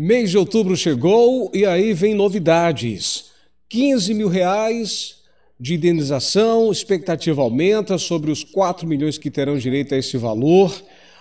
Mês de outubro chegou e aí vem novidades. 15 mil reais de indenização, expectativa aumenta sobre os 4 milhões que terão direito a esse valor.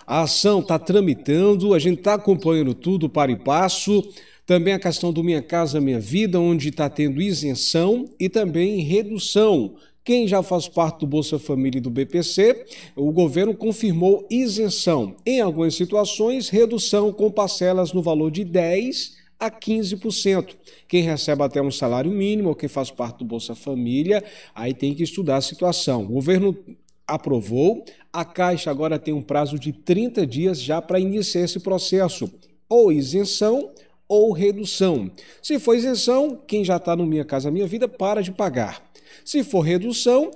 A ação está tramitando, a gente está acompanhando tudo para e passo. Também a questão do Minha Casa Minha Vida, onde está tendo isenção e também redução quem já faz parte do Bolsa Família e do BPC, o governo confirmou isenção, em algumas situações, redução com parcelas no valor de 10 a 15%. Quem recebe até um salário mínimo ou quem faz parte do Bolsa Família, aí tem que estudar a situação. O governo aprovou, a Caixa agora tem um prazo de 30 dias já para iniciar esse processo. Ou isenção ou redução. Se for isenção, quem já está no Minha Casa Minha Vida para de pagar. Se for redução,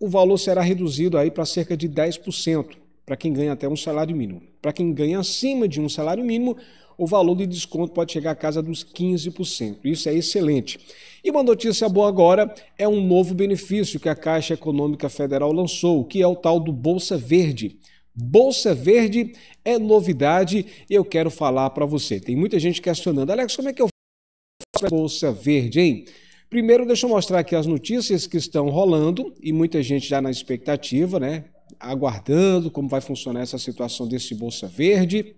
o valor será reduzido aí para cerca de 10% para quem ganha até um salário mínimo. Para quem ganha acima de um salário mínimo, o valor de desconto pode chegar à casa dos 15%. Isso é excelente. E uma notícia boa agora é um novo benefício que a Caixa Econômica Federal lançou, que é o tal do Bolsa Verde. Bolsa Verde é novidade e eu quero falar para você. Tem muita gente questionando, Alex, como é que eu faço Bolsa Verde, hein? Primeiro, deixa eu mostrar aqui as notícias que estão rolando e muita gente já na expectativa, né? Aguardando como vai funcionar essa situação desse Bolsa Verde.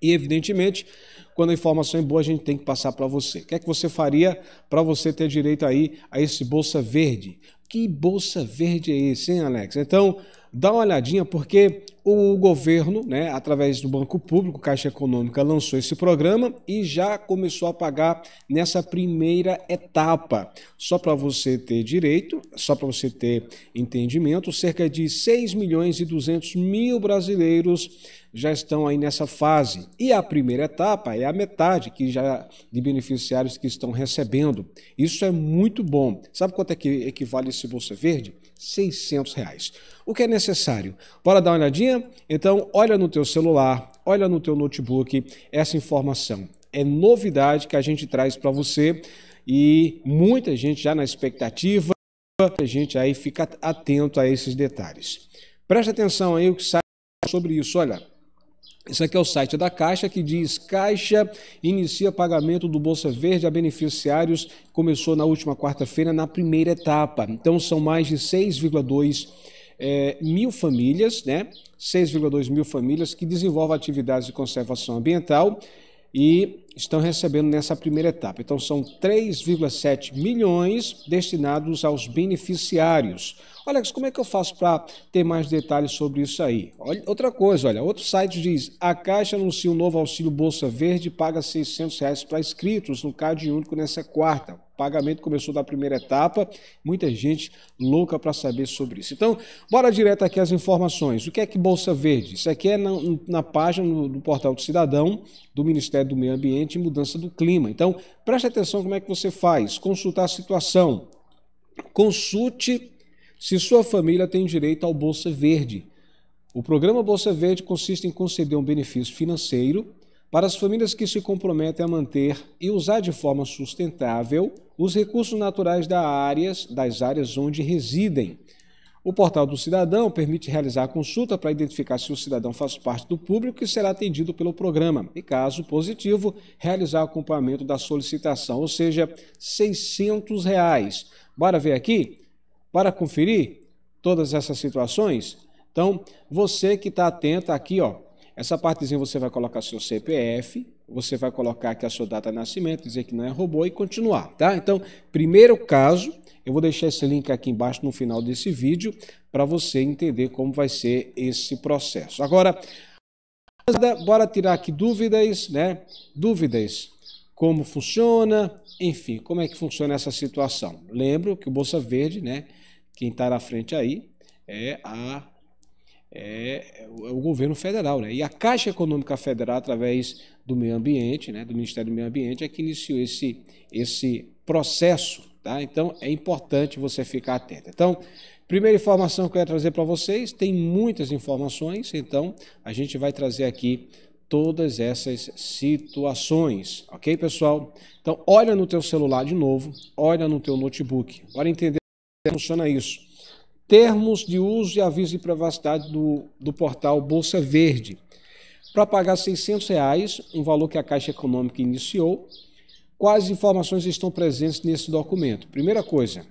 E, evidentemente, quando a informação é boa, a gente tem que passar para você. O que é que você faria para você ter direito aí a esse Bolsa Verde? Que Bolsa Verde é esse, hein, Alex? Então, dá uma olhadinha, porque o governo, né, através do Banco Público, Caixa Econômica, lançou esse programa e já começou a pagar nessa primeira etapa. Só para você ter direito, só para você ter entendimento, cerca de 6 milhões e 200 mil brasileiros já estão aí nessa fase. E a primeira etapa é a metade que já de beneficiários que estão recebendo. Isso é muito bom. Sabe quanto é que equivale esse Bolsa Verde? 600 reais. O que é necessário? Bora dar uma olhadinha? Então, olha no teu celular, olha no teu notebook essa informação. É novidade que a gente traz para você e muita gente já na expectativa, A gente aí fica atento a esses detalhes. Presta atenção aí o que sai sobre isso, olha. Isso aqui é o site da Caixa que diz: Caixa inicia pagamento do Bolsa Verde a beneficiários. Começou na última quarta-feira, na primeira etapa. Então, são mais de 6,2 é, eh, mil famílias, né? 6,2 mil famílias que desenvolvem atividades de conservação ambiental e estão recebendo nessa primeira etapa. Então, são 3,7 milhões destinados aos beneficiários. Olha, como é que eu faço para ter mais detalhes sobre isso aí? Olha, outra coisa, olha, outro site diz, a Caixa anuncia um novo auxílio Bolsa Verde e paga R$ 600 reais para inscritos no Cade Único nessa quarta. O pagamento começou da primeira etapa, muita gente louca para saber sobre isso. Então, bora direto aqui as informações. O que é que Bolsa Verde? Isso aqui é na, na página do portal do Cidadão, do Ministério do Meio Ambiente, principalmente mudança do clima. Então, preste atenção como é que você faz, consultar a situação. Consulte se sua família tem direito ao Bolsa Verde. O programa Bolsa Verde consiste em conceder um benefício financeiro para as famílias que se comprometem a manter e usar de forma sustentável os recursos naturais das áreas, das áreas onde residem o portal do cidadão permite realizar a consulta para identificar se o cidadão faz parte do público que será atendido pelo programa e, caso positivo, realizar o acompanhamento da solicitação, ou seja, R$ 600. Reais. Bora ver aqui? Para conferir todas essas situações? Então, você que está atento aqui, ó, essa partezinha você vai colocar seu CPF, você vai colocar aqui a sua data de nascimento, dizer que não é robô e continuar, tá? Então, primeiro caso, eu vou deixar esse link aqui embaixo no final desse vídeo para você entender como vai ser esse processo. Agora, bora tirar aqui dúvidas, né? Dúvidas, como funciona, enfim, como é que funciona essa situação. Lembro que o Bolsa Verde, né? Quem está na frente aí é a é, é, o governo federal. Né? E a Caixa Econômica Federal, através do meio ambiente, né, do Ministério do Meio Ambiente, é que iniciou esse, esse processo. Tá? Então, é importante você ficar atento. Então, primeira informação que eu ia trazer para vocês, tem muitas informações, então a gente vai trazer aqui todas essas situações, ok, pessoal? Então, olha no teu celular de novo, olha no teu notebook, para entender como funciona isso termos de uso e aviso de privacidade do, do portal Bolsa Verde, para pagar R$ 600, reais, um valor que a Caixa Econômica iniciou. Quais informações estão presentes nesse documento? Primeira coisa,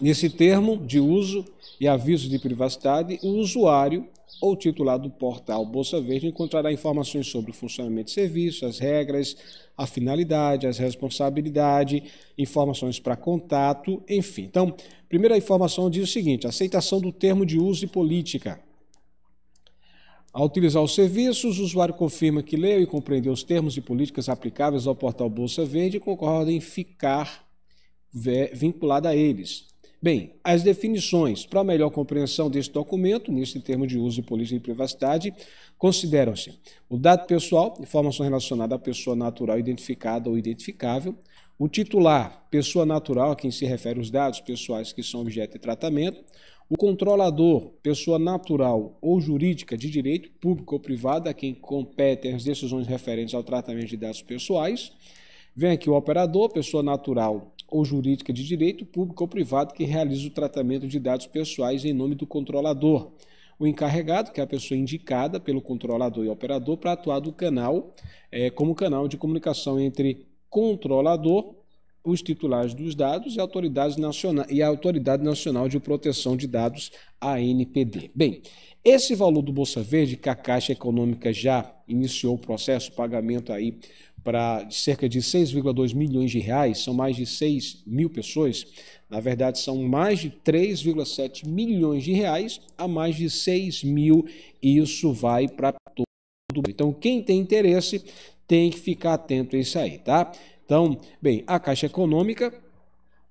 nesse termo de uso e aviso de privacidade, o usuário ou titular do portal Bolsa Verde encontrará informações sobre o funcionamento de serviço, as regras, a finalidade, as responsabilidades, informações para contato, enfim. Então, primeira informação diz o seguinte: aceitação do termo de uso e política. Ao utilizar os serviços, o usuário confirma que leu e compreendeu os termos e políticas aplicáveis ao portal Bolsa Verde e concorda em ficar vinculado a eles. Bem, as definições para melhor compreensão desse documento, neste termo de uso de política de privacidade, consideram-se o dado pessoal, informação relacionada à pessoa natural identificada ou identificável, o titular, pessoa natural a quem se refere os dados pessoais que são objeto de tratamento, o controlador, pessoa natural ou jurídica de direito público ou privado a quem competem as decisões referentes ao tratamento de dados pessoais, Vem aqui o operador, pessoa natural ou jurídica de direito público ou privado que realiza o tratamento de dados pessoais em nome do controlador. O encarregado, que é a pessoa indicada pelo controlador e operador para atuar do canal, é, como canal de comunicação entre controlador, os titulares dos dados e autoridades nacional, e a Autoridade Nacional de Proteção de Dados, ANPD. Bem, esse valor do Bolsa Verde, que a Caixa Econômica já iniciou o processo, o pagamento aí para cerca de 6,2 milhões de reais, são mais de 6 mil pessoas, na verdade são mais de 3,7 milhões de reais a mais de 6 mil, e isso vai para todo mundo. Então, quem tem interesse tem que ficar atento a isso aí, tá? Então, bem, a Caixa Econômica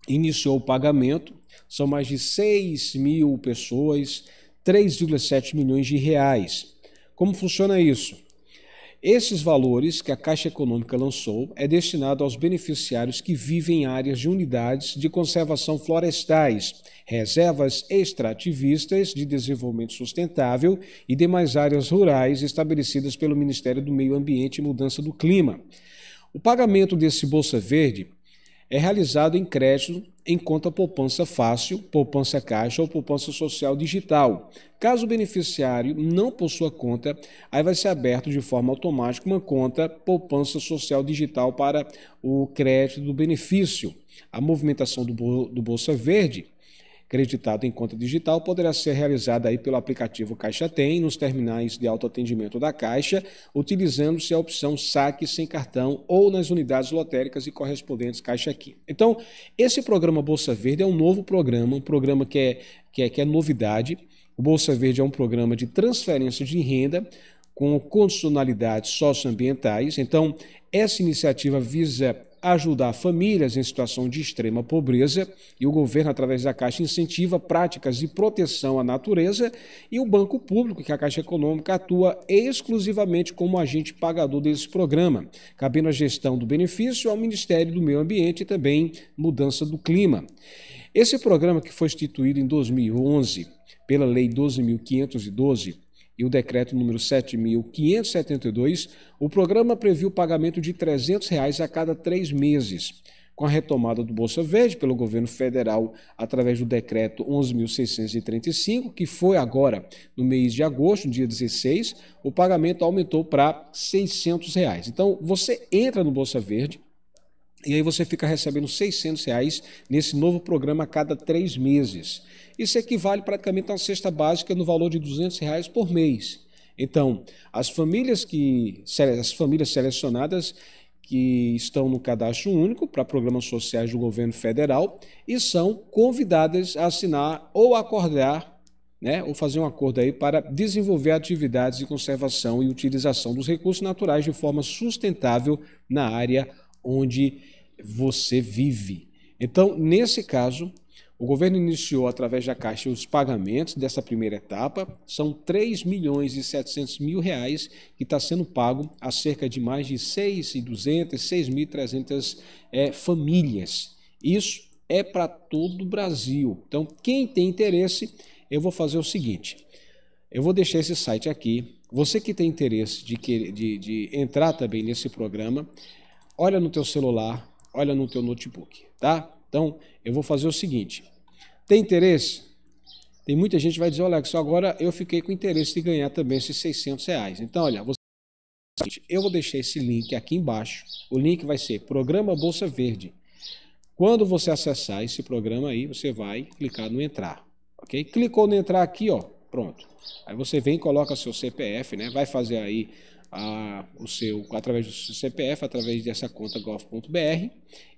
iniciou o pagamento, são mais de 6 mil pessoas, 3,7 milhões de reais. Como funciona isso? Esses valores que a Caixa Econômica lançou é destinado aos beneficiários que vivem em áreas de unidades de conservação florestais, reservas extrativistas de desenvolvimento sustentável e demais áreas rurais estabelecidas pelo Ministério do Meio Ambiente e Mudança do Clima. O pagamento desse Bolsa Verde é realizado em crédito em conta poupança fácil, poupança caixa ou poupança social digital. Caso o beneficiário não possua conta, aí vai ser aberto de forma automática uma conta poupança social digital para o crédito do benefício. A movimentação do, do Bolsa Verde creditado em conta digital poderá ser realizada aí pelo aplicativo Caixa Tem nos terminais de autoatendimento da Caixa, utilizando-se a opção saque sem cartão ou nas unidades lotéricas e correspondentes Caixa Aqui. Então, esse programa Bolsa Verde é um novo programa, um programa que é, que é, que é novidade. O Bolsa Verde é um programa de transferência de renda com condicionalidades socioambientais. Então, essa iniciativa visa ajudar famílias em situação de extrema pobreza, e o governo, através da Caixa, incentiva práticas de proteção à natureza, e o Banco Público, que é a Caixa Econômica atua exclusivamente como agente pagador desse programa, cabendo a gestão do benefício ao Ministério do Meio Ambiente e também Mudança do Clima. Esse programa, que foi instituído em 2011 pela Lei 12.512, e o decreto número 7.572, o programa previu o pagamento de R$ 300 reais a cada três meses. Com a retomada do Bolsa Verde pelo governo federal através do decreto 11.635, que foi agora no mês de agosto, dia 16, o pagamento aumentou para R$ 600. Reais. Então, você entra no Bolsa Verde, e aí você fica recebendo R$ 600 reais nesse novo programa a cada três meses. Isso equivale praticamente a uma cesta básica no valor de 200 reais por mês. Então, as famílias que as famílias selecionadas que estão no cadastro único para programas sociais do governo federal e são convidadas a assinar ou acordar, né, ou fazer um acordo aí para desenvolver atividades de conservação e utilização dos recursos naturais de forma sustentável na área onde você vive. Então, nesse caso, o governo iniciou através da Caixa os pagamentos dessa primeira etapa, são 3 milhões e 700 mil reais que está sendo pago a cerca de mais de 6.200, 6.300 é, famílias. Isso é para todo o Brasil. Então, quem tem interesse, eu vou fazer o seguinte, eu vou deixar esse site aqui. Você que tem interesse de, de, de entrar também nesse programa, olha no teu celular, olha no teu notebook, tá? Então, eu vou fazer o seguinte: tem interesse? Tem muita gente que vai dizer, olha, só agora eu fiquei com interesse de ganhar também esses 600 reais. Então, olha, você... eu vou deixar esse link aqui embaixo. O link vai ser Programa Bolsa Verde. Quando você acessar esse programa aí, você vai clicar no entrar, ok? Clicou no entrar aqui, ó, pronto. Aí você vem e coloca seu CPF, né? Vai fazer aí a, o seu através do seu CPF, através dessa conta gov.br,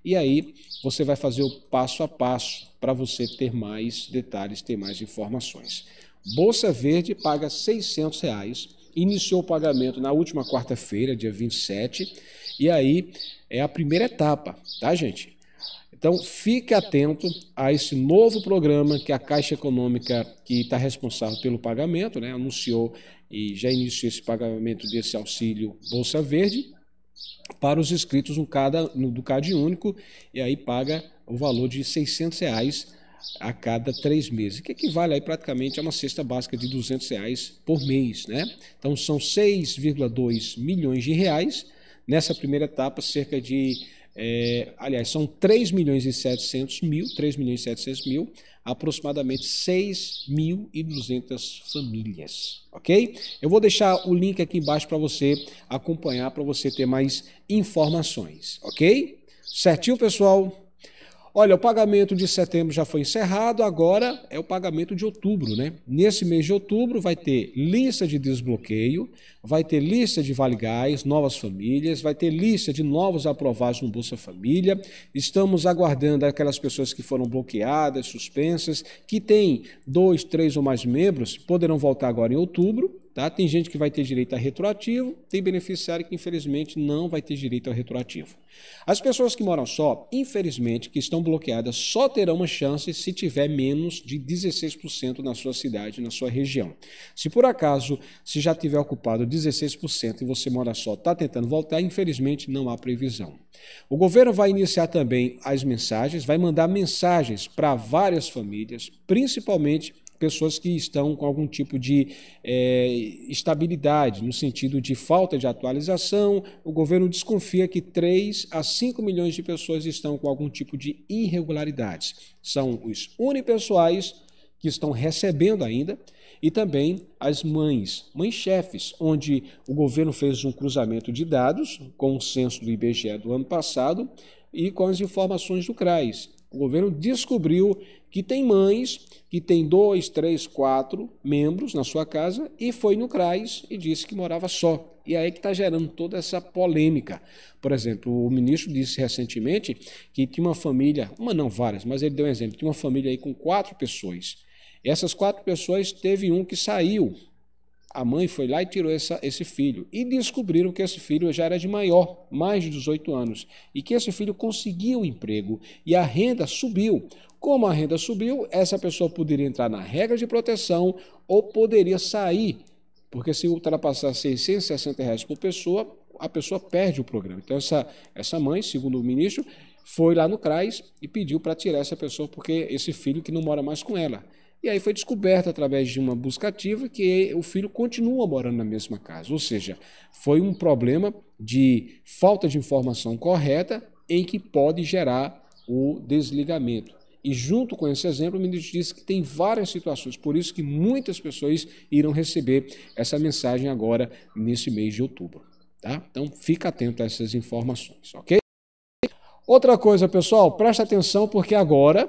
e aí você vai fazer o passo a passo para você ter mais detalhes, ter mais informações. Bolsa Verde paga R$ 600. Reais, iniciou o pagamento na última quarta-feira, dia 27, e aí é a primeira etapa, tá, gente? Então, fique atento a esse novo programa que a Caixa Econômica, que está responsável pelo pagamento, né, anunciou e já iniciou esse pagamento desse auxílio Bolsa Verde para os inscritos no, cada, no do CAD único, e aí paga o valor de R$ 600 reais a cada três meses, que equivale aí praticamente a uma cesta básica de 200 reais por mês, né? Então são 6,2 milhões de reais nessa primeira etapa, cerca de é, aliás, são 3 milhões e 700 mil, 3 milhões e 700 mil, aproximadamente 6.200 famílias, ok? Eu vou deixar o link aqui embaixo para você acompanhar, para você ter mais informações, ok? Certinho, pessoal? Olha, o pagamento de setembro já foi encerrado, agora é o pagamento de outubro, né? Nesse mês de outubro vai ter lista de desbloqueio, vai ter lista de Vale Gás, novas famílias, vai ter lista de novos aprovados no Bolsa Família. Estamos aguardando aquelas pessoas que foram bloqueadas, suspensas, que têm dois, três ou mais membros, poderão voltar agora em outubro Tá? Tem gente que vai ter direito a retroativo, tem beneficiário que infelizmente não vai ter direito a retroativo. As pessoas que moram só, infelizmente, que estão bloqueadas, só terão uma chance se tiver menos de 16% na sua cidade, na sua região. Se por acaso, se já tiver ocupado 16% e você mora só, está tentando voltar, infelizmente não há previsão. O governo vai iniciar também as mensagens, vai mandar mensagens para várias famílias, principalmente pessoas que estão com algum tipo de é, estabilidade, no sentido de falta de atualização. O governo desconfia que 3 a 5 milhões de pessoas estão com algum tipo de irregularidades. São os unipessoais que estão recebendo ainda e também as mães, mães chefes, onde o governo fez um cruzamento de dados com o censo do IBGE do ano passado e com as informações do CRAS. O governo descobriu que tem mães que tem dois, três, quatro membros na sua casa e foi no CRAS e disse que morava só. E aí que está gerando toda essa polêmica. Por exemplo, o ministro disse recentemente que tinha uma família, uma não várias, mas ele deu um exemplo, tinha uma família aí com quatro pessoas. Essas quatro pessoas teve um que saiu a mãe foi lá e tirou essa, esse filho. E descobriram que esse filho já era de maior, mais de 18 anos. E que esse filho conseguiu emprego e a renda subiu. Como a renda subiu, essa pessoa poderia entrar na regra de proteção ou poderia sair. Porque se ultrapassar 660 reais por pessoa, a pessoa perde o programa. Então, essa, essa mãe, segundo o ministro, foi lá no CRAS e pediu para tirar essa pessoa, porque esse filho que não mora mais com ela. E aí foi descoberto através de uma busca ativa que o filho continua morando na mesma casa. Ou seja, foi um problema de falta de informação correta em que pode gerar o desligamento. E junto com esse exemplo, o ministro disse que tem várias situações, por isso que muitas pessoas irão receber essa mensagem agora nesse mês de outubro. Tá? Então fica atento a essas informações, ok? Outra coisa, pessoal, presta atenção porque agora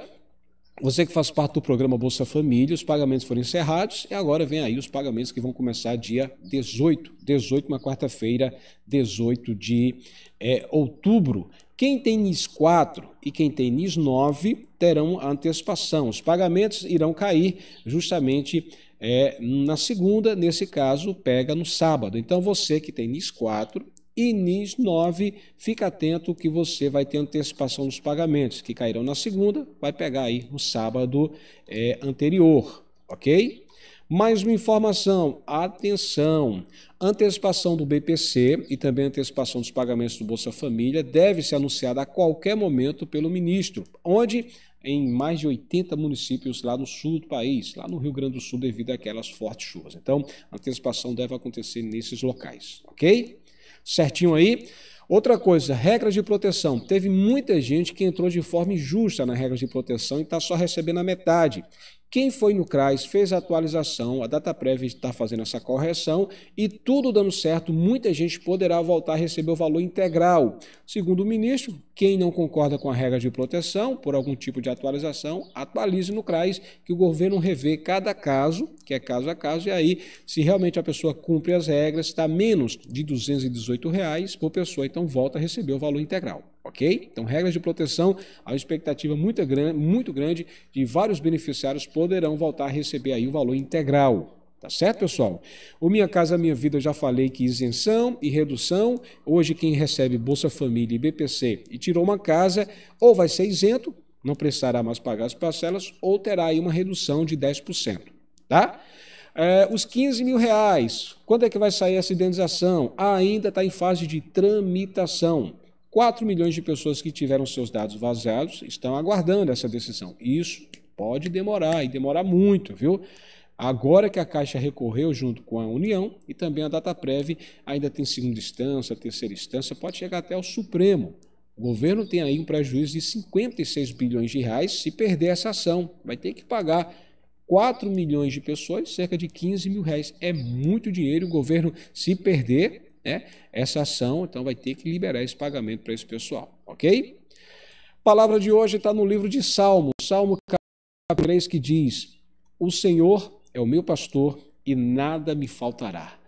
você que faz parte do programa Bolsa Família, os pagamentos foram encerrados e agora vem aí os pagamentos que vão começar dia 18, 18, uma quarta-feira, 18 de é, outubro. Quem tem NIS 4 e quem tem NIS 9 terão antecipação. Os pagamentos irão cair justamente é, na segunda, nesse caso, pega no sábado. Então, você que tem NIS 4 e NIS 9, fica atento que você vai ter antecipação dos pagamentos, que cairão na segunda, vai pegar aí no sábado é, anterior, ok? Mais uma informação, atenção, antecipação do BPC e também antecipação dos pagamentos do Bolsa Família deve ser anunciada a qualquer momento pelo ministro, onde em mais de 80 municípios lá no sul do país, lá no Rio Grande do Sul, devido àquelas fortes chuvas. Então, a antecipação deve acontecer nesses locais, ok? Certinho aí? Outra coisa, regras de proteção. Teve muita gente que entrou de forma injusta na regra de proteção e está só recebendo a metade. Quem foi no CRAS fez a atualização, a data prévia está fazendo essa correção e tudo dando certo, muita gente poderá voltar a receber o valor integral. Segundo o ministro, quem não concorda com a regra de proteção, por algum tipo de atualização, atualize no CRAS, que o governo revê cada caso, que é caso a caso, e aí, se realmente a pessoa cumpre as regras, está menos de R$ 218 reais por pessoa, então volta a receber o valor integral ok? Então, regras de proteção, a expectativa muito grande, muito grande de vários beneficiários poderão voltar a receber aí o valor integral, Tá certo, pessoal? O Minha Casa Minha Vida, já falei que isenção e redução. Hoje, quem recebe Bolsa Família e BPC e tirou uma casa, ou vai ser isento, não precisará mais pagar as parcelas, ou terá aí uma redução de 10%. Tá? É, os 15 mil reais, quando é que vai sair essa indenização? ainda está em fase de tramitação. 4 milhões de pessoas que tiveram seus dados vazados estão aguardando essa decisão. Isso pode demorar e demorar muito, viu? Agora que a Caixa recorreu junto com a União e também a data prévia ainda tem segunda instância, terceira instância, pode chegar até o Supremo. O governo tem aí um prejuízo de 56 bilhões de reais se perder essa ação. Vai ter que pagar 4 milhões de pessoas, cerca de 15 mil reais. É muito dinheiro. O governo, se perder né, essa ação, então vai ter que liberar esse pagamento para esse pessoal, ok? A palavra de hoje está no livro de Salmo, Salmo 3, que diz: O Senhor é o meu pastor e nada me faltará.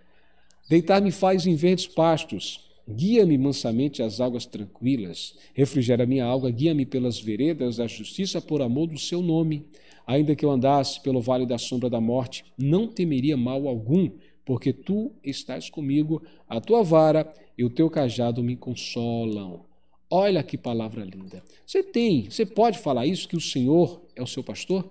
Deitar-me faz em verdes pastos, guia-me mansamente às águas tranquilas, refrigera minha alma, guia-me pelas veredas da justiça por amor do seu nome. Ainda que eu andasse pelo vale da sombra da morte, não temeria mal algum, porque tu estás comigo, a tua vara e o teu cajado me consolam. Olha que palavra linda. Você tem, você pode falar isso que o Senhor é o seu pastor?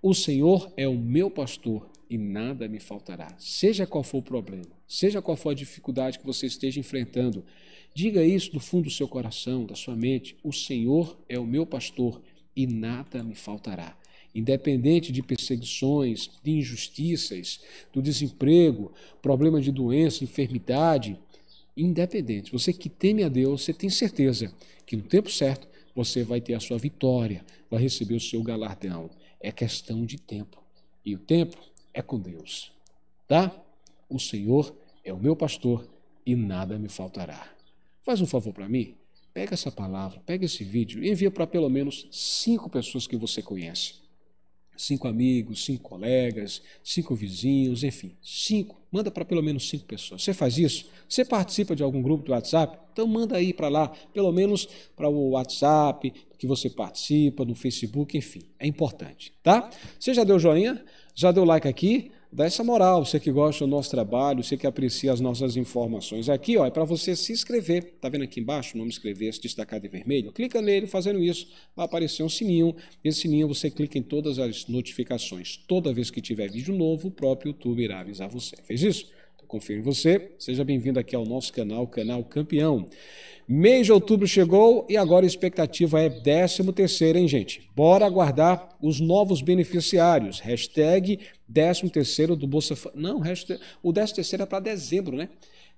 O Senhor é o meu pastor e nada me faltará. Seja qual for o problema, seja qual for a dificuldade que você esteja enfrentando, diga isso do fundo do seu coração, da sua mente: O Senhor é o meu pastor e nada me faltará. Independente de perseguições, de injustiças, do desemprego, problema de doença, enfermidade, independente, você que teme a Deus, você tem certeza que no tempo certo você vai ter a sua vitória, vai receber o seu galardão. É questão de tempo. E o tempo é com Deus. Tá? O Senhor é o meu pastor e nada me faltará. Faz um favor para mim? Pega essa palavra, pega esse vídeo e envia para pelo menos cinco pessoas que você conhece cinco amigos, cinco colegas, cinco vizinhos, enfim, cinco. Manda para pelo menos cinco pessoas. Você faz isso? Você participa de algum grupo do WhatsApp? Então manda aí para lá, pelo menos para o WhatsApp que você participa, no Facebook, enfim, é importante, tá? Você já deu joinha? Já deu like aqui? dá essa moral, você que gosta do nosso trabalho, você que aprecia as nossas informações. Aqui ó, é para você se inscrever, está vendo aqui embaixo o nome inscrever-se destacado em vermelho? Clica nele, fazendo isso vai aparecer um sininho, esse sininho você clica em todas as notificações. Toda vez que tiver vídeo novo, o próprio YouTube irá avisar você. Fez isso? confio em você. Seja bem-vindo aqui ao nosso canal, Canal Campeão. Mês de outubro chegou e agora a expectativa é 13 terceiro, hein, gente? Bora aguardar os novos beneficiários. Hashtag 13 terceiro do Bolsa... Não, hashtag... o 13 terceiro é para dezembro, né?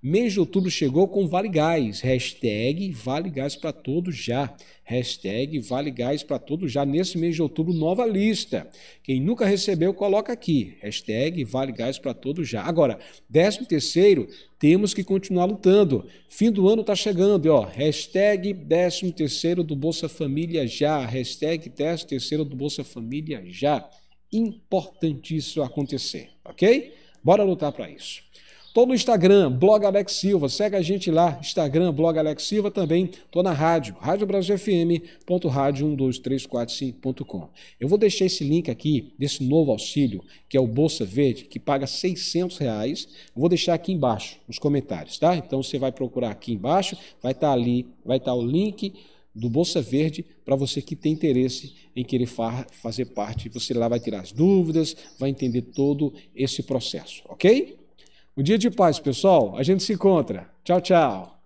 Mês de outubro chegou com Vale Gás. Hashtag Vale Gás para todos já. Hashtag Vale Gás para todos já. Nesse mês de outubro, nova lista. Quem nunca recebeu, coloca aqui. Hashtag Vale Gás para todos já. Agora, 13 terceiro, temos que continuar lutando. Fim do ano está chegando, ó. Hashtag 13 terceiro do Bolsa Família já. Hashtag 13 terceiro do Bolsa Família já. Importantíssimo acontecer, ok? Bora lutar para isso. Estou no Instagram, blog Alex Silva, segue a gente lá, Instagram, blog Alex Silva também. Estou na rádio, radiobrasilfm.radio12345.com. Eu vou deixar esse link aqui desse novo auxílio, que é o Bolsa Verde, que paga 600 reais. Eu vou deixar aqui embaixo nos comentários, tá? Então você vai procurar aqui embaixo, vai estar tá ali, vai estar tá o link do Bolsa Verde para você que tem interesse em querer fa fazer parte. Você lá vai tirar as dúvidas, vai entender todo esse processo, ok? Um dia de paz, pessoal. A gente se encontra. Tchau, tchau.